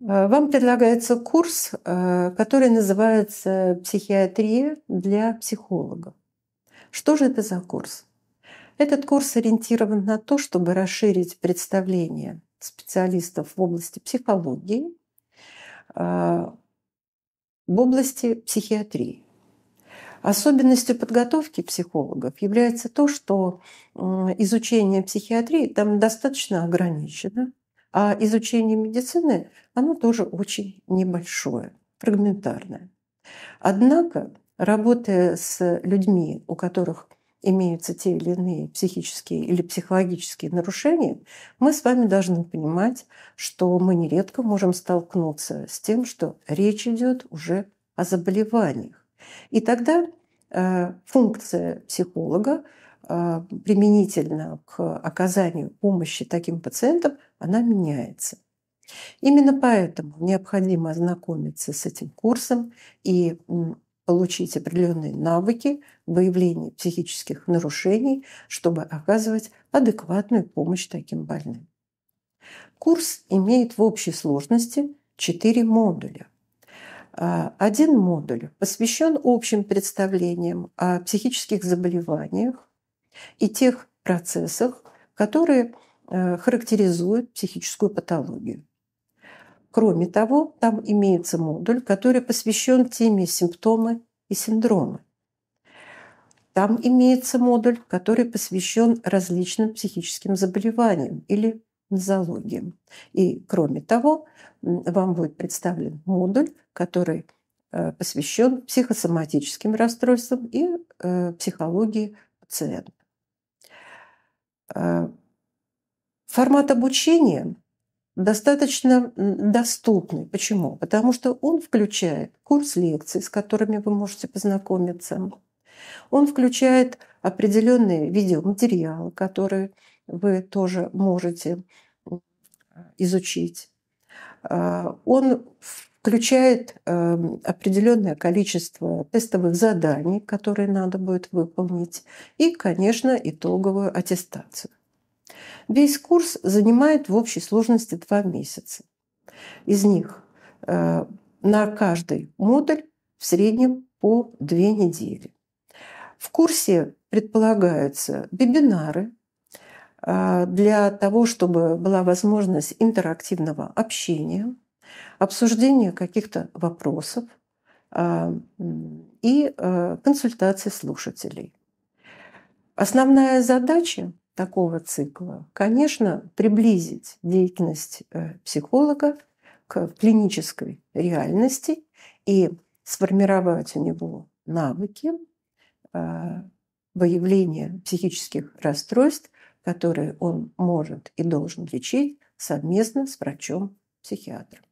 Э, вам предлагается курс, э, который называется «Психиатрия для психолога». Что же это за курс? Этот курс ориентирован на то, чтобы расширить представление специалистов в области психологии, э, в области психиатрии. Особенностью подготовки психологов является то, что изучение психиатрии там достаточно ограничено. А изучение медицины, оно тоже очень небольшое, фрагментарное. Однако, работая с людьми, у которых имеются те или иные психические или психологические нарушения, мы с вами должны понимать, что мы нередко можем столкнуться с тем, что речь идет уже о заболеваниях. И тогда э, функция психолога Э, применительно к оказанию помощи таким пациентам, она меняется. Именно поэтому необходимо ознакомиться с этим курсом и получить определенные навыки выявления психических нарушений, чтобы оказывать адекватную помощь таким больным. Курс имеет в общей сложности 4 модуля. Э, один модуль посвящен общим представлениям о психических заболеваниях, и тех процессах, которые э, характеризуют психическую патологию. Кроме того, там имеется модуль, который посвящен теме симптомы и синдромы. Там имеется модуль, который посвящен различным психическим заболеваниям или нозологиям. И кроме того, вам будет представлен модуль, который э, посвящен психосоматическим расстройствам и э, психологии пациента. Э, формат обучения достаточно доступный. Почему? Потому что он включает курс лекций, с которыми вы можете познакомиться. Он включает определенные видеоматериалы, которые вы тоже можете изучить. А, он включает э, эм, определенное количество тестовых заданий, которые надо будет выполнить, и, конечно, итоговую аттестацию. Весь курс занимает в общей сложности два месяца. Из них э, на каждый модуль в среднем по две недели. В курсе предполагаются вебинары э, для того, чтобы была возможность интерактивного общения – обсуждение каких-то вопросов а, и а, консультации слушателей. Основная задача такого цикла, конечно, приблизить деятельность э, психолога к клинической реальности и сформировать у него навыки а, выявления психических расстройств, которые он может и должен лечить совместно с врачом-психиатром.